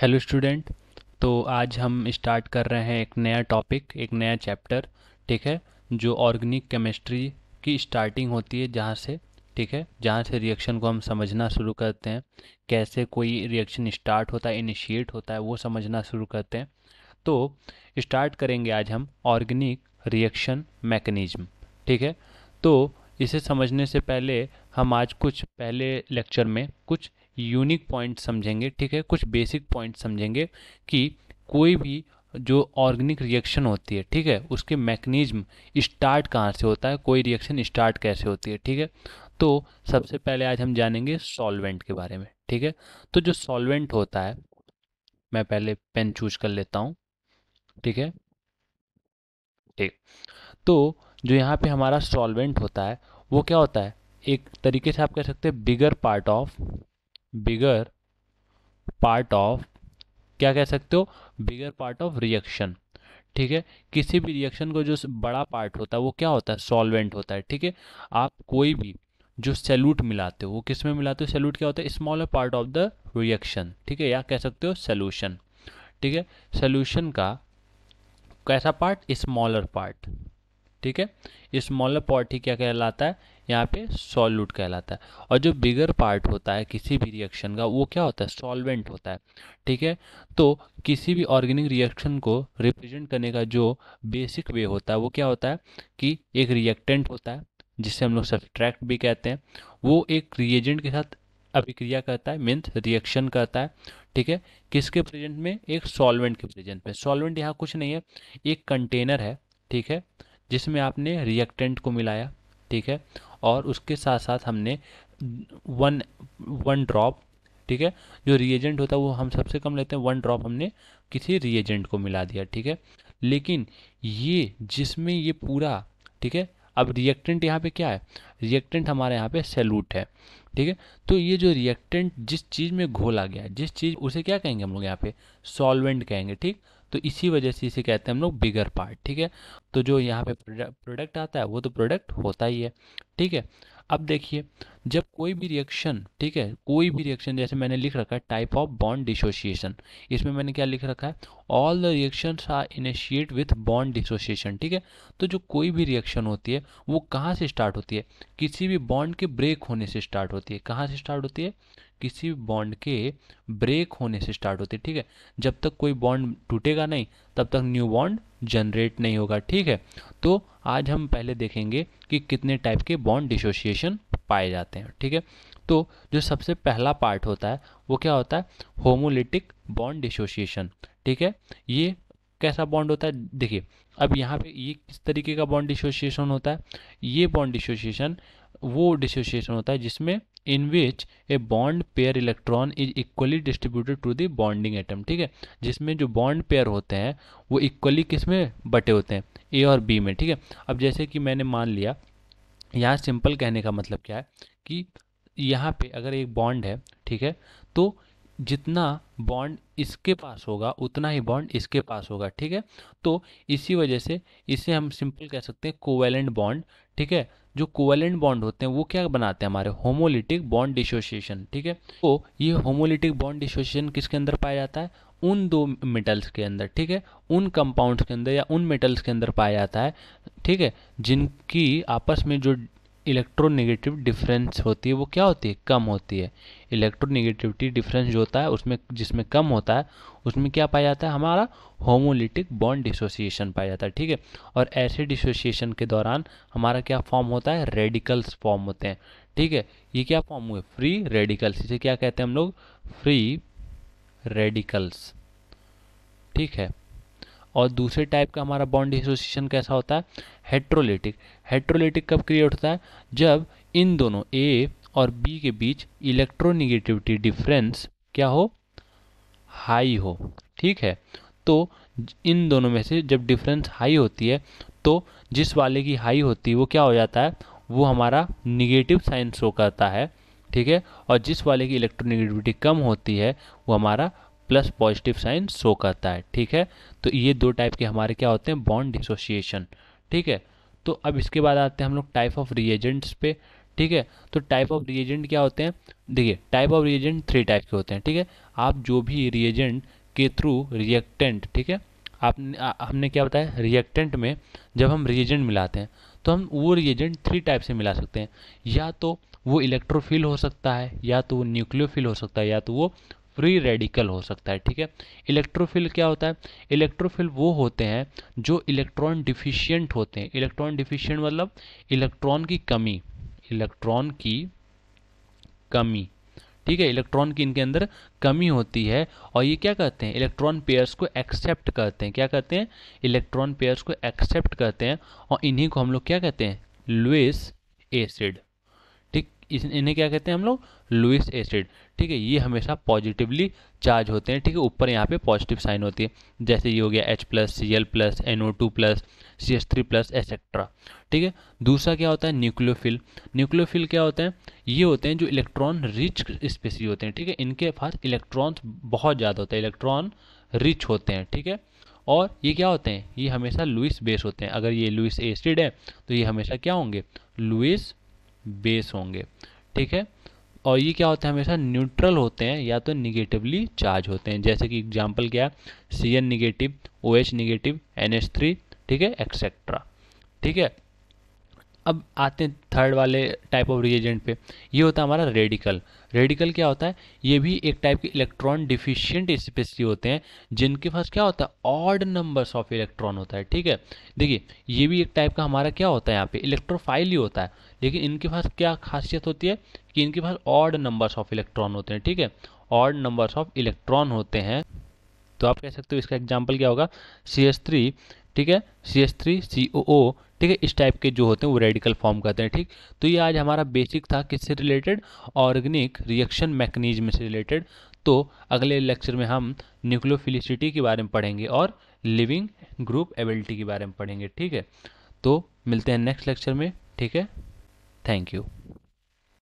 hello student तो आज हम स्टार्ट कर रहे हैं एक नया टॉपिक एक नया चैप्टर ठीक है जो ऑर्गेनिक केमिस्ट्री की स्टार्टिंग होती है जहाँ से ठीक है जहाँ से रिएक्शन को हम समझना शुरू करते हैं कैसे कोई रिएक्शन स्टार्ट होता है इनिशिएट होता है वो समझना शुरू करते हैं तो स्टार्ट करेंगे आज हम ऑर्गेनिक रिएक्शन मैकेनिज्म ठीक है तो इसे समझने से पहले हम आज कुछ पहले लेक्चर में कुछ यूनिक पॉइंट समझेंगे ठीक है कुछ बेसिक पॉइंट समझेंगे कि कोई भी जो ऑर्गेनिक रिएक्शन होती है ठीक है उसके मैकेनिज्म स्टार्ट कहाँ से होता है कोई रिएक्शन स्टार्ट कैसे होती है ठीक है तो सबसे पहले आज हम जानेंगे सॉल्वेंट के बारे में ठीक है तो जो सॉल्वेंट होता है मैं पहले पेन चूज कर लेता हूँ ठीक है ठीक तो जो यहाँ पे हमारा सॉल्वेंट होता है वो क्या होता है एक तरीके से आप कह सकते हैं bigger part of bigger part of क्या कह सकते हो बिगर पार्ट ऑफ रिएक्शन ठीक है किसी भी रिएक्शन को जो बड़ा पार्ट होता है वो क्या होता है सॉल्वेंट होता है ठीक है आप कोई भी जो सेल्यूट मिलाते हो वो किस में मिलाते हो सैल्यूट क्या होता है smaller part of the reaction ठीक है या कह सकते हो सोल्यूशन ठीक है सोल्यूशन का कैसा पार्ट स्मॉलर पार्ट ठीक है स्मॉलर पॉट ही क्या कहलाता है यहाँ पे सॉल्यूट कहलाता है और जो बिगर पार्ट होता है किसी भी रिएक्शन का वो क्या होता है सॉल्वेंट होता है ठीक है तो किसी भी ऑर्गेनिक रिएक्शन को रिप्रेजेंट करने का जो बेसिक वे होता है वो क्या होता है कि एक रिएक्टेंट होता है जिसे हम लोग सब्ट्रैक्ट भी कहते हैं वो एक रिएजेंट के साथ अभिक्रिया करता है मीन्स रिएक्शन करता है ठीक है किसके प्रेजेंट में एक सॉल्वेंट के प्रेजेंट में सॉल्वेंट यहाँ कुछ नहीं है एक कंटेनर है ठीक है जिसमें आपने रिएक्टेंट को मिलाया ठीक है और उसके साथ साथ हमने वन वन ड्रॉप ठीक है जो रिएजेंट होता है वो हम सबसे कम लेते हैं वन ड्रॉप हमने किसी रिएजेंट को मिला दिया ठीक है लेकिन ये जिसमें ये पूरा ठीक है अब रिएक्टेंट यहाँ पे क्या है रिएक्टेंट हमारे यहाँ पे सेलूट है ठीक है तो ये जो रिएक्टेंट जिस चीज़ में घोला गया जिस चीज़ उसे क्या कहेंगे हम लोग यहाँ पे सॉल्वेंट कहेंगे ठीक तो इसी वजह से इसे कहते हैं हम लोग बिगर पार्ट ठीक है तो जो यहाँ पे प्रोडक्ट आता है वो तो प्रोडक्ट होता ही है ठीक है अब देखिए जब कोई भी रिएक्शन ठीक है कोई भी रिएक्शन जैसे मैंने लिख रखा है टाइप ऑफ बॉन्ड डिसोसिएशन इसमें मैंने क्या लिख रखा है all the reaction are initiate with bond dissociation ठीक है तो जो कोई भी रिएक्शन होती है वो कहाँ से स्टार्ट होती है किसी भी बॉन्ड के ब्रेक होने से स्टार्ट होती है कहाँ से स्टार्ट होती है किसी भी बॉन्ड के ब्रेक होने से स्टार्ट होती है ठीक है जब तक कोई बॉन्ड टूटेगा नहीं तब तक न्यू बॉन्ड जनरेट नहीं होगा ठीक है तो आज हम पहले देखेंगे कि कितने टाइप के बॉन्ड डिसोसिएशन पाए जाते हैं जाते हैं ठीक है तो जो सबसे पहला पार्ट होता है वो क्या होता है होमोलिटिक बॉन्ड डिसोसिएशन ठीक है ये कैसा बॉन्ड होता है देखिए अब यहाँ पे ये किस तरीके का बॉन्ड डिसोसिएशन होता है ये बॉन्ड डिसोसिएशन वो डिसोसिएशन होता है जिसमें in which a bond pair electron is equally distributed to the bonding atom ठीक है जिसमें जो बॉन्ड पेयर होते हैं वो इक्वली किस में बटे होते हैं ए और बी में ठीक है अब जैसे कि मैंने मान लिया यहाँ सिंपल कहने का मतलब क्या है कि यहाँ पे अगर एक बॉन्ड है ठीक है तो जितना बॉन्ड इसके पास होगा उतना ही बॉन्ड इसके पास होगा ठीक है तो इसी वजह से इसे हम सिंपल कह सकते हैं कोवेलेंट बॉन्ड ठीक है जो कोवेलेंट बॉन्ड होते हैं वो क्या बनाते हैं हमारे होमोलिटिक बॉन्ड डिसोसिएशन ठीक है तो ये होमोलिटिक बॉन्ड डिसोसिएशन किसके अंदर पाया जाता है उन दो मेटल्स के अंदर ठीक है उन कंपाउंड्स के अंदर या उन मेटल्स के अंदर पाया जाता है ठीक है जिनकी आपस में जो इलेक्ट्रोनेगेटिव डिफरेंस होती है वो क्या होती है कम होती है इलेक्ट्रोनेगेटिविटी डिफरेंस जो होता है उसमें जिसमें कम होता है उसमें क्या पाया जाता है हमारा होमोलिटिक बॉन्ड डिसोसिएशन पाया जाता है ठीक है और ऐसे डिसोसिएशन के दौरान हमारा क्या फॉर्म होता है रेडिकल्स फॉर्म होते हैं ठीक है ये क्या फॉर्म हुए फ्री रेडिकल्स इसे क्या कहते हैं हम लोग फ्री रेडिकल्स ठीक है और दूसरे टाइप का हमारा बॉन्ड एसोसिएशन कैसा होता है हेट्रोलिटिक हेट्रोलिटिक कब क्रिएट होता है जब इन दोनों ए और बी के बीच इलेक्ट्रोनिगेटिविटी डिफरेंस क्या हो हाई हो ठीक है तो इन दोनों में से जब डिफरेंस हाई होती है तो जिस वाले की हाई होती है वो क्या हो जाता है वो हमारा निगेटिव साइंस शो करता है ठीक है और जिस वाले की इलेक्ट्रोनिगेटिविटी कम होती है वो हमारा प्लस पॉजिटिव साइन शो करता है ठीक है तो ये दो टाइप के हमारे क्या होते हैं बॉन्ड डिसोसिएशन ठीक है तो अब इसके बाद आते हैं हम लोग टाइप ऑफ रिएजेंट्स पे ठीक है तो टाइप ऑफ रिएजेंट क्या होते हैं देखिए type of reagent three type के होते हैं ठीक है आप जो भी रिएजेंट के थ्रू रिएक्टेंट ठीक है आपने हमने क्या बताया रिएक्टेंट में जब हम रिएजेंट मिलाते हैं तो हम वो रिएजेंट थ्री टाइप से मिला सकते हैं या तो वो इलेक्ट्रोफिल हो सकता है या तो वो न्यूक्लियोफिल हो सकता है या तो वो फ्री रेडिकल हो सकता है ठीक है इलेक्ट्रोफिल क्या होता है इलेक्ट्रोफिल वो होते हैं जो इलेक्ट्रॉन डिफिशियंट होते हैं इलेक्ट्रॉन डिफिशियंट मतलब इलेक्ट्रॉन की कमी इलेक्ट्रॉन की कमी ठीक है इलेक्ट्रॉन की इनके अंदर कमी होती है और ये क्या कहते हैं इलेक्ट्रॉन पेयर्स को एक्सेप्ट करते हैं क्या कहते हैं इलेक्ट्रॉन पेयर्स को एक्सेप्ट करते हैं और इन्हीं को हम लोग क्या कहते हैं लुइस एसिड इन्हें क्या कहते हैं हम लोग लुइस एसिड ठीक है ये हमेशा पॉजिटिवली चार्ज होते हैं ठीक है ऊपर यहाँ पे पॉजिटिव साइन होती है जैसे ये हो गया H plus C L plus N O two plus C S three plus etcetera ठीक है दूसरा क्या होता है न्यूक्लियोफिल न्यूक्लियोफिल क्या होते हैं ये होते हैं जो इलेक्ट्रॉन रिच स्पेसी होते हैं ठीक है इनके पास इलेक्ट्रॉन्स बहुत ज़्यादा होता है इलेक्ट्रॉन रिच होते हैं ठीक है और ये क्या होते हैं ये हमेशा लुइस बेस होते हैं अगर ये लुइस एसिड है तो ये हमेशा क्या होंगे लुइस बेस होंगे ठीक है और ये क्या होता है हमेशा न्यूट्रल होते हैं या तो निगेटिवली चार्ज होते हैं जैसे कि एग्जाम्पल क्या है C N negative O H negative N H three ठीक है एक्सेट्रा ठीक है अब आते हैं थर्ड वाले टाइप ऑफ रिएजेंट पे ये होता है हमारा रेडिकल रेडिकल क्या होता है ये भी एक टाइप के इलेक्ट्रॉन डिफिशियंट स्पेसी होते हैं जिनके पास क्या होता है ऑड नंबर्स ऑफ इलेक्ट्रॉन होता है ठीक है देखिए ये भी एक टाइप का हमारा क्या होता है यहाँ पे इलेक्ट्रोफाइल ही होता है लेकिन इनके पास क्या खासियत होती है कि इनके पास ऑड नंबर्स ऑफ इलेक्ट्रॉन होते हैं ठीक है ऑड नंबर्स ऑफ इलेक्ट्रॉन होते हैं तो आप कह सकते हो इसका एग्जाम्पल क्या होगा सी एस थ्री ठीक है सी एस थ्री सी ओ ओ ठीक है इस टाइप के जो होते हैं वो रेडिकल फॉर्म करते हैं ठीक तो ये आज हमारा बेसिक था किससे रिलेटेड ऑर्गेनिक रिएक्शन मैकेनिज्म से रिलेटेड तो अगले लेक्चर में हम न्यूक्लियोफिलिसिटी के बारे में पढ़ेंगे और लिविंग ग्रुप एबिलिटी के बारे में पढ़ेंगे ठीक है तो मिलते हैं नेक्स्ट लेक्चर में ठीक है थैंक यू